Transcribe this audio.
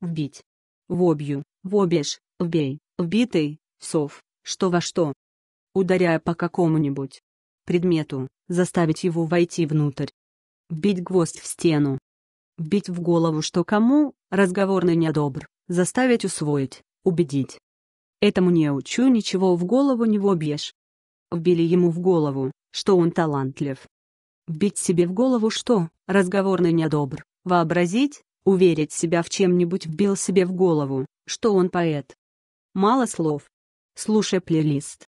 вбить. Вобью, вобеж, вбей, вбитый, сов, что во что. Ударяя по какому-нибудь предмету, заставить его войти внутрь. Вбить гвоздь в стену. Вбить в голову что кому, разговорный недобр, заставить усвоить, убедить. Этому не учу ничего в голову не вобьешь. Вбили ему в голову, что он талантлив. Вбить себе в голову что, разговорный недобр, вообразить, Уверить себя в чем-нибудь вбил себе в голову, что он поэт. Мало слов. Слушай плейлист.